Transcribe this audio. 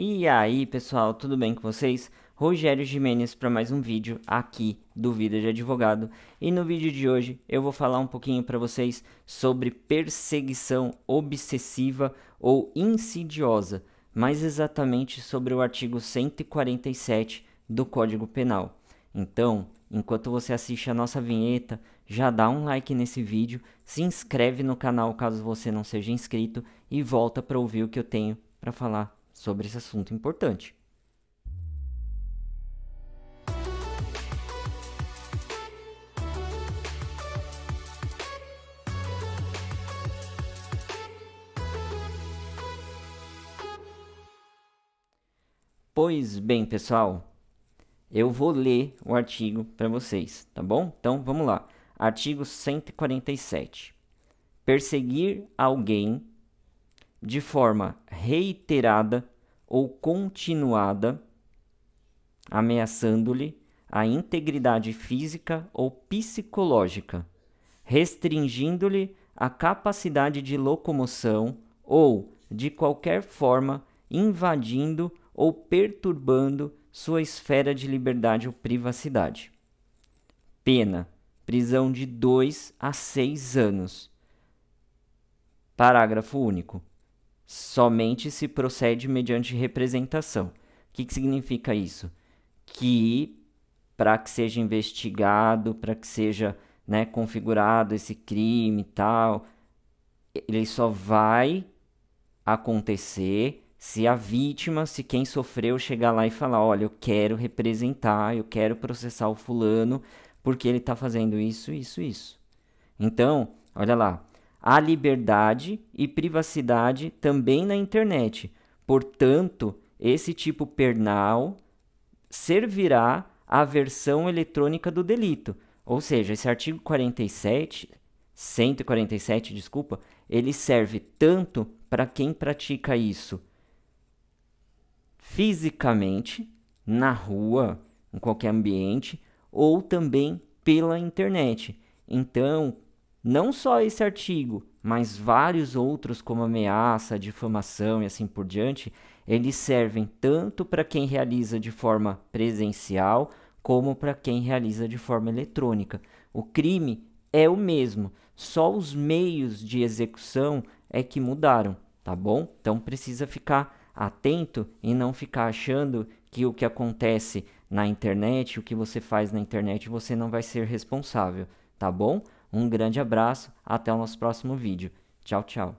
E aí pessoal, tudo bem com vocês? Rogério Jimenez para mais um vídeo aqui do Vida de Advogado. E no vídeo de hoje eu vou falar um pouquinho para vocês sobre perseguição obsessiva ou insidiosa, mais exatamente sobre o artigo 147 do Código Penal. Então, enquanto você assiste a nossa vinheta, já dá um like nesse vídeo, se inscreve no canal caso você não seja inscrito e volta para ouvir o que eu tenho para falar sobre esse assunto importante. Pois bem, pessoal, eu vou ler o artigo para vocês, tá bom? Então vamos lá. Artigo 147. Perseguir alguém de forma reiterada ou continuada, ameaçando-lhe a integridade física ou psicológica, restringindo-lhe a capacidade de locomoção ou, de qualquer forma, invadindo ou perturbando sua esfera de liberdade ou privacidade. Pena: prisão de 2 a 6 anos. Parágrafo único somente se procede mediante representação. O que, que significa isso? Que para que seja investigado, para que seja né, configurado esse crime e tal, ele só vai acontecer se a vítima, se quem sofreu chegar lá e falar, olha, eu quero representar, eu quero processar o fulano porque ele está fazendo isso, isso, isso. Então, olha lá, a liberdade e privacidade também na internet. Portanto, esse tipo penal servirá à versão eletrônica do delito. Ou seja, esse artigo 47, 147, desculpa, ele serve tanto para quem pratica isso fisicamente, na rua, em qualquer ambiente, ou também pela internet. Então, não só esse artigo, mas vários outros, como ameaça, difamação e assim por diante, eles servem tanto para quem realiza de forma presencial como para quem realiza de forma eletrônica. O crime é o mesmo, só os meios de execução é que mudaram, tá bom? Então precisa ficar atento e não ficar achando que o que acontece na internet, o que você faz na internet, você não vai ser responsável, tá bom? Um grande abraço, até o nosso próximo vídeo. Tchau, tchau.